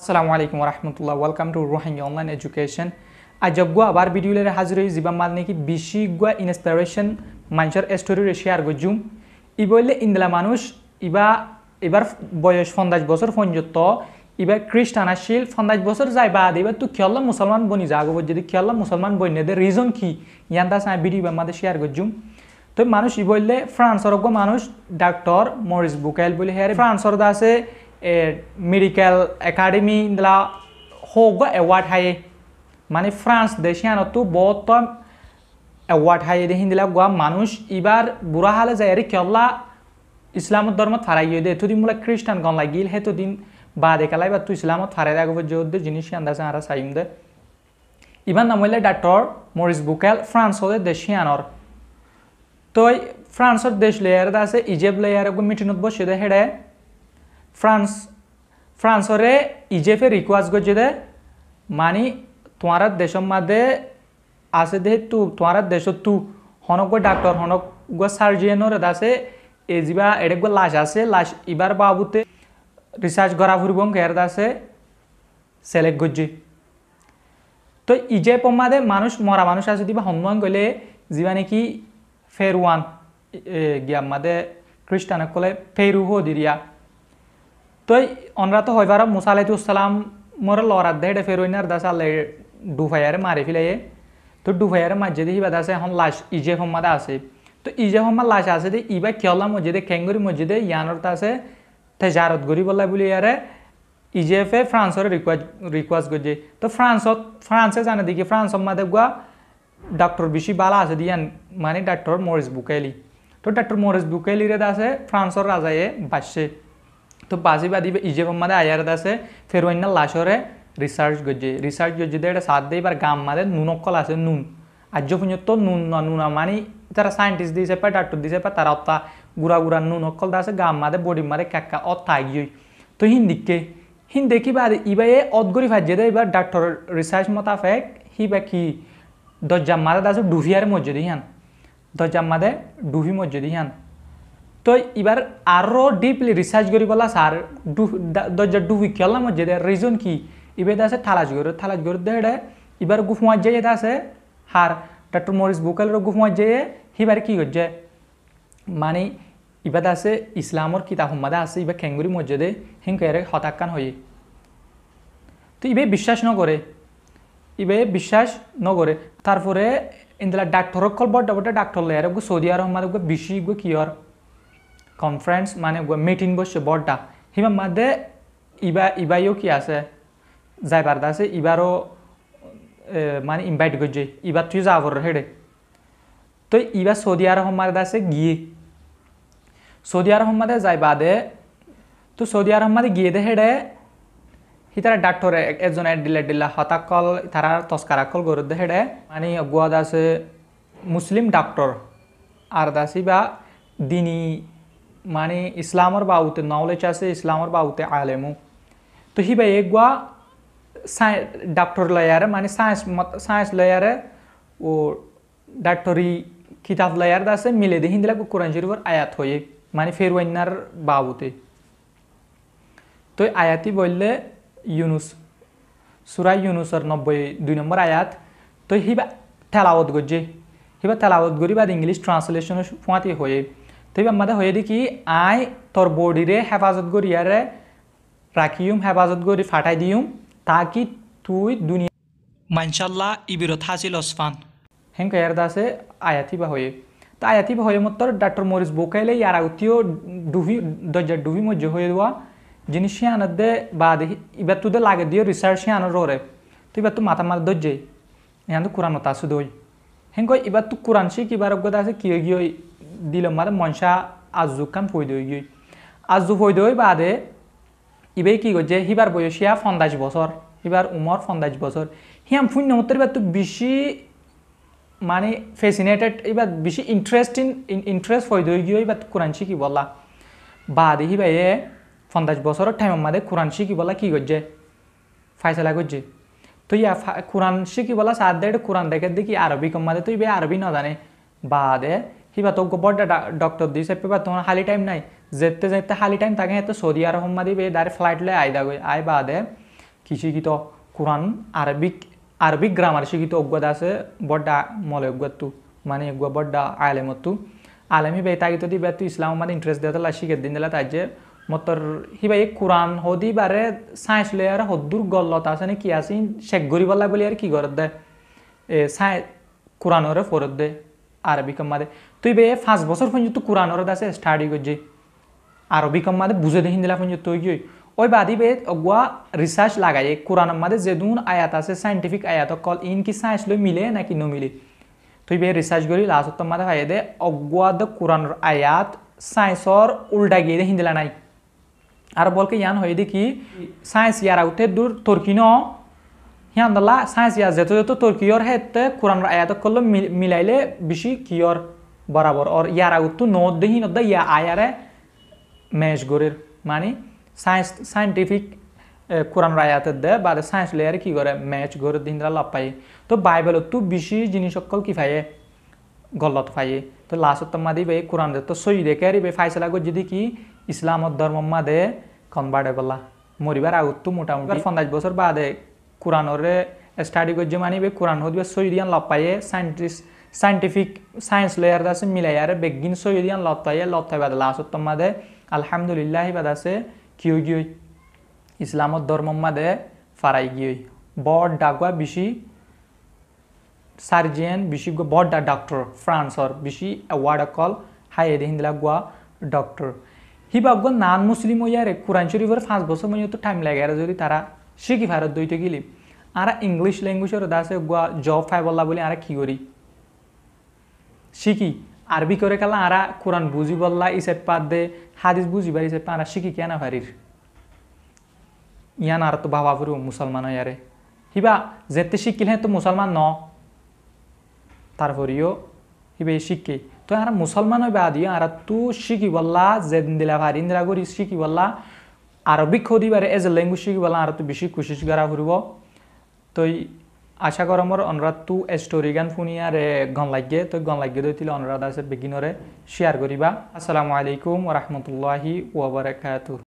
আসসালামু আলাইকুম রহমতুল্লাহ ওয়েলকাম টু রোহিঙ্গি অনলাইন এডুকেশন গো আবার ভিডিওলে হাজির হয়ে যা মাল নাকি বেশি গুয়া ইন্সপিরেশন মানুষের স্টোরির শেয়ার গজুম ই বললে ইন্দলা মানুষ ইবা এবার বয়স পন্দাশ বছর পর্যন্ত ইবার খ্রিস্টান আসিল পন্দাশ বছর যায় বাদ এবার তুই খেয়াল্লাম মুসলমান বনি যা আগবর যদি খেয়াল্লাম মুসলমান বনি দে রিজন কি ইয়ান্তা দাস ভিডিও বা মাদের শেয়ার গজুম তো মানুষ ই বললে ফ্রান্সর মানুষ ডাক্তর মরিস বুকাইল বলে হ্যাঁ ফ্রান্সর দাসে মেডিকেল একাডেমি হোক এওয়ার্ড হাই মানে ফ্রান্স দেশিয়ান তো বর্তমান এওয়ার্ড হাই দেখি দিলা গোয়া মানুষ এবার বুড়া হালে যায় আরে কেলা ইসলাম ধর্ম ফারাই দে দে এতদিন বোলে খ্রিস্টান গন লাগিল তো দিন বা দেখালাই বা তুই ইসলাম ফারাই রাখব যে জিনিস আন্দাজ আরা সাইম দে ইবার নাম হইলে ডাক্টর মরিস বুকেল ফ্রান্স হলে দেশিয়ানর তই ফ্রান্সর দেশ লেয়ার আছে ইজেপ লেয়ার মিটিনত বসে দে হেডে ফ্রান্স ফ্রান্সরে ইজেফে রিকোয়াস্ট করছে দে মানি তোমার দেশ মাদে আছে দে তু তোমার দেশ তু হনক ডাক্তার হনক সার্জেনর আছে এ যা এটা লাশ আছে লাশ ইবার বাবুতে রিসার্চ করা ফুরবং এর আছে সেলেক্ট করছে তো ইজে মাদে মানুষ মরা মানুষ আছে দিবা সন্মান করলে যা নাকি ফের ওয়ান গিয়া মাদে খ্রিস্টানক কলে ফেরু হো দিরিয়া তো অনরা তো হইবার মুসা আলাইতুসালাম মোর লরার দে এটা ফেরোইনার দাস আল্লাহ ডুফাইয়ারে মারি ফেলাইয়ে তো ডুফাইয়ারে মাঝে দিয়ে হিবা দাসে এখন লাশ ইজে হম্মাদা আছে তো ইজে হম্মা লাশ আছে যে ইবা কেলা মসজিদে খেঙ্গুরি মসজিদে ইয়ানোর তাছে তেজারত গরি বলা বলি ইয়ারে ইজেফে ফ্রান্সরে রিকুয়েস্ট রিকুয়েস্ট করছে তো ফ্রান্সত ফ্রান্সে জানে দেখি ফ্রান্স মাদে গুয়া ডাক্টর বেশি বালা আছে দিয়ান মানে ডাক্টর মরিস বুকেলি তো ডাক্টর মরিস বুকেলিরে দাসে ফ্রান্সর রাজায়ে বাসছে তো বাজি বাদি ইজে মাদে আয়ার দাসে ফেরোইনা লাশরে রিসার্চ গজ্জে রিসার্চ গজ্জিতে এটা সাত দেই বার গাম মাদে নুনকল আছে নুন আজ্য পর্যন্ত নুন না নুন মানে তারা সায়েন্টিস্ট দিয়েছে পায় ডাক্তার দিয়েছে পায় তারা অত্যা গুড়া গুড়া নুন অকল দাসে গাম মাদে বডি মারে কাকা অত্তা আগিয়ে তো হিন্দিকে হিন্দি কি বাদ ইবাই অদগরি ফাজে দে এবার ডাক্তর রিসার্চ মোতাবেক হি বা কি দজ্জাম মাদে দাসে ডুভিয়ার মজুরি হান দজ্জাম মাদে ডুভি মজুরি হ্যান তো এবার আরও ডিপলি রিসার্চ করি বলা সার দরজা ডুবি খেলাম যে রিজন কি এবার আছে থালাজ গরু থালাজ গরু দেড়ে এবার গুফমা যে এটা আছে হার ডক্টর মরিস বুকালের গুফমা যে এবার কি করছে মানে ইবাদ আছে ইসলামর কিতাব হুম্মাদা আছে এবার খেঙ্গুরি মসজিদে হিংকারে হতাক্কান হয়ে তো এবার বিশ্বাস নকরে ইবে বিশ্বাস নকরে তারপরে ইন্দলা ডাক্তরক কল বড় ডাক্তর লেয়ার সৌদি আরব মাদ বেশি গো কিয়র conference মানে meeting বসে বড়টা হিমা মাদে ইবা ইবাইও কি আছে যাইবার আছে ইবারও মানে ইনভাইট করছে ইবার তুই যাবর হেডে তো ইবার সৌদি আরব মাদ আছে গিয়ে সৌদি আরব মাদে যাইবা দে তো সৌদি আরব মাদে গিয়ে দে হেডে হিতারা ডাক্তরে একজনে দিলে ডিলা হতাকল তারা তস্কারাকল গরু দে হেডে মানে গুয়াদ আছে মুসলিম ডাক্তর আর দাসি বা দিনী माने इस्लामर बाबूते नॉलेजाचे इस्लामर बाबूते आलेमु तो ही भाई एक वा साय डॉक्टर लयार माने साइंस मत सायन्स लयार वो डॉक्टरी किताब लयार दासे मिले दे हिंदला को कुरान जरूर वर आयात होये माने फिर वन्नर बाबूते तो आयाती ले यूनुस यूनुस और नब्बे दुई नंबर आयात तो ही भाई तलावत गोजे ही बा तलावत बाद इंग्लिश ट्रांसलेशन फुआती होये তবে আমাদের হয়ে দি কি আই তোর বডি রে হেফাজত করি আরে রাখিউম হেফাজত করি ফাটাই দিউম কি তুই দুনিয়া মানশাল্লাহ ইবিরত হাসিল ওসফান হেঙ্ক এর দাসে আয়াতি বা হয়ে তা আয়াতি বা হয়ে মতর ডাক্তার মরিস বোকাইলে ইয়ার আউতিও ডুহি দরজার ডুহি মজ্জ হয়ে দেওয়া জিনিস সে আনার দে বা দেখি এবার তোদের লাগে দিও রিসার্চ সে আনার রে তো এবার তো মাথা মাথা দরজাই এখান তো কোরআন মতো আসু দই হেঙ্ক এবার তো কোরআন সে এবার অজ্ঞতা আছে কি গিয়ে dilim madem monsha azzukan foydoyu azzu foydoyu bade ইবে কি গজে হিবার বয়স ইয়া ফন্দাজ বছর হিবার উমর ফন্দাজ বছর হিয়াম ফুন নমতের বা তো বেশি মানে ফেসিনেটেড এবার বেশি ইন্টারেস্ট ইন ইন্টারেস্ট ফয়দই গিয়ে এবার কোরআন শিখি বলা বা দেখি ভাই এ পঞ্চাশ বছরের টাইম আমাদের কোরআন শিখি বলা কি করছে ফাইসলা করছে তো ইয়া কোরআন শিখি বলা সাত দেড় কোরআন দেখে দেখি আরবি কমাদে তো ইবে আরবি না জানে বা দে কিবা তো গোবর ডক্টর দিছে পেবা তোমার খালি টাইম নাই যেতে যেতে খালি টাইম তাকে হেতে সৌদি আরব সম্মা দিবে ডাইরেক্ট ফ্লাইট লয় আই দাগই আই কি কৃষিকৃত কোরআন আরবিক আরবিক গ্রামার শিক্ষিত অজ্ঞাত আছে বড্ডা মলে অজ্ঞাতু মানে বড্ডা আলেমতু আলেমি বে তাই তো দিবে তুই ইসলাম মানে ইন্টারেস্ট দেওয়া লা শিখে দিন দিলা তাই যে মতর হিবাই কোরআন হদি বারে সায়েন্স আর হদ্দুর গল্লত আছে নে কি আছে শেখ গরিবাল্লা বলি আর কি করত দেয় এ সায়েন্স কোরআনরে ফরত দেয় আরবি কম্মাদে তুই বে পাঁচ বছর পর্যন্ত কোরআন অরদ আছে স্টাডি করছি আরবি কম্মাদে বুঝে দেখিন দিলা পর্যন্ত ওই গিয়ে ওই বাদি বে অগুয়া রিসার্চ লাগাই কোরআন মাদে যেদুন আয়াত আছে সাইন্টিফিক আয়াত কল ইন কি সায়েন্স লই মিলে নাকি ন মিলে তুই বে রিসার্চ করি লাস্ট মাদে ভাই দে অগুয়া দ কোরআনর আয়াত সায়েন্সর উল্টা গিয়ে দেখিন দিলা নাই আর বলকে ইয়ান হয়ে দেখি সায়েন্স ইয়ার আউতে দূর তর্কিন yandala sans yaziyati yotu torkiyor hette Kur'an ayata kollu milayli bishi kiyor barabar or yara uttu nodde hin odda ya ayare mesh gorir mani science scientific কোরআন রায়াতের দে বা সায়েন্স লেয়ারে কি করে ম্যাচ করে দিন লাভ পাই তো বাইবেল তো বেশি জিনিস সকল কি পাইয়ে গলত পাইয়ে তো লাস্ট মাদি ভাই কোরআন তো সই দেখে আর ভাই ফাইসলা করে যদি কি ইসলামত ধর্ম মাদে কনভার্টেবলা মরিবার আগত তো মোটামুটি পঞ্চাশ বছর বাদে কোরআনরে স্টাডি করছে মানিবে কোরআন হদিবে সৈরিয়ান লপাইয়ে সায়েন্টিস্ট সায়েন্টিফিক সায়েন্স লেয়ার আছে মিলাইয়ারে বেগিন সৈরিয়ান লতাইয়ে লতাই বাদলা আসত মাদে আলহামদুলিল্লাহ বাদ আছে কিউ গিয়ে ইসলামত ধর্ম মাদে ফারাই গিয়ে বড় ডাগুয়া বেশি সার্জিয়ান বেশি বড় ডাক্টর ফ্রান্সর বেশি অ্যাওয়ার্ড কল হাই হিন্দলা গুয়া ডক্টর হিবাগ্য নান মুসলিম ইয়ারে কোরআন শরীফের পাঁচ বছর মনে তো টাইম লাগে যদি তারা শিখি ভারত দুইটা গেলি আর ইংলিশ ল্যাঙ্গুয়েজের দাসে গোয়া জব ফাই বললা বলে আর কি করি শিখি আরবি করে কালা আর কোরআন বুঝি বললা ইসের পাত দে হাদিস বুঝি বাড়ি ইসের পাঁড়া শিখি কেন ভারির ইয়ান আর তো বাবা ভুরু মুসলমান ইয়ারে হিবা যেতে শিখিল হ্যাঁ তো মুসলমান ন তারপরেও হিবে শিখি তো আর মুসলমান হইবা ইয়ে আর তু শিখি বললা যে দিলা ভারি ইন্দিরা করি শিখি বললা আরবিক হদিবারে এজ এ ল্যাঙ্গুয়েজ শিখবেলা আর তো বেশি কোশিশ করা করব তই আশা করো আমার অনুরাধ তু স্টোরি গান শুনিয়া রে গন লাগে তো গন লাগে দই অনুরাধ আছে বিগিনরে শেয়ার করিবা আসসালামু আলাইকুম রহমতুল্লাহি ওবরাকাতুহ